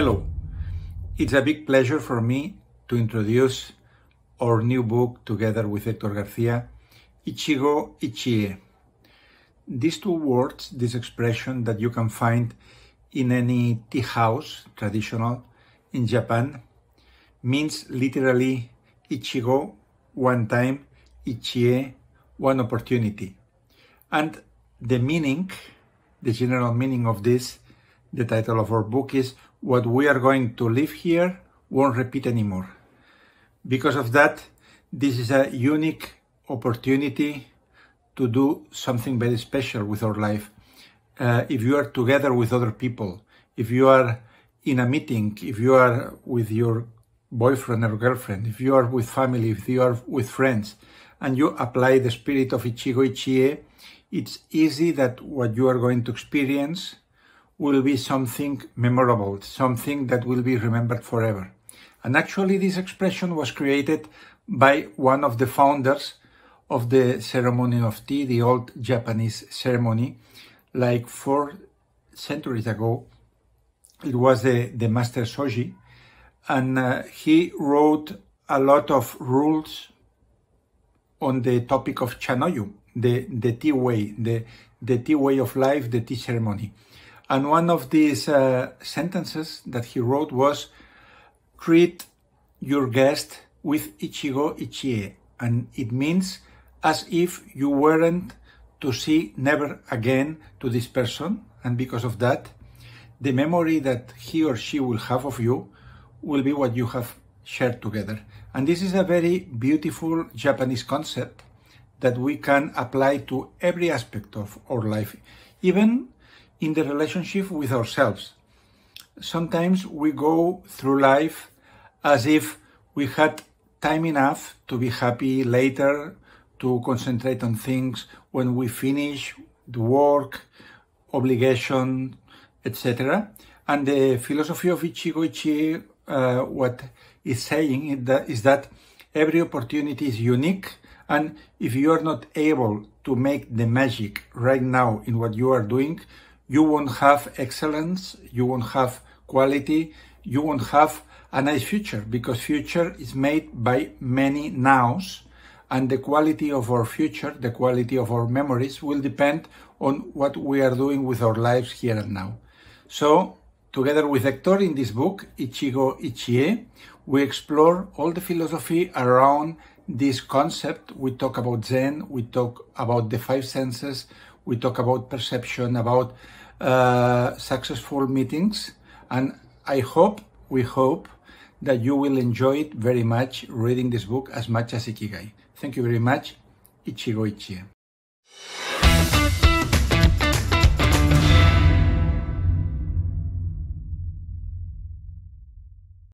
Hello. It's a big pleasure for me to introduce our new book together with Hector Garcia, Ichigo Ichie. These two words, this expression that you can find in any tea house, traditional, in Japan, means literally Ichigo, one time, Ichie, one opportunity. And the meaning, the general meaning of this, the title of our book is what we are going to leave here won't repeat anymore. Because of that, this is a unique opportunity to do something very special with our life. Uh, if you are together with other people, if you are in a meeting, if you are with your boyfriend or girlfriend, if you are with family, if you are with friends, and you apply the spirit of Ichigo Ichie, it's easy that what you are going to experience will be something memorable, something that will be remembered forever. And actually, this expression was created by one of the founders of the ceremony of tea, the old Japanese ceremony, like four centuries ago. It was the, the master Soji, and uh, he wrote a lot of rules on the topic of Chanoyu, the, the tea way, the, the tea way of life, the tea ceremony. And one of these uh, sentences that he wrote was, treat your guest with Ichigo Ichie. And it means as if you weren't to see never again to this person. And because of that, the memory that he or she will have of you will be what you have shared together. And this is a very beautiful Japanese concept that we can apply to every aspect of our life, even in the relationship with ourselves. Sometimes we go through life as if we had time enough to be happy later, to concentrate on things when we finish the work, obligation, etc. And the philosophy of Ichigo Ichi, uh, what is saying is that every opportunity is unique and if you are not able to make the magic right now in what you are doing, you won't have excellence, you won't have quality, you won't have a nice future because future is made by many nows and the quality of our future, the quality of our memories will depend on what we are doing with our lives here and now. So, together with Hector in this book, Ichigo Ichie, we explore all the philosophy around this concept. We talk about Zen, we talk about the five senses, we talk about perception, about uh, successful meetings. And I hope, we hope, that you will enjoy it very much reading this book as much as Ikigai. Thank you very much, Ichigo Ichie.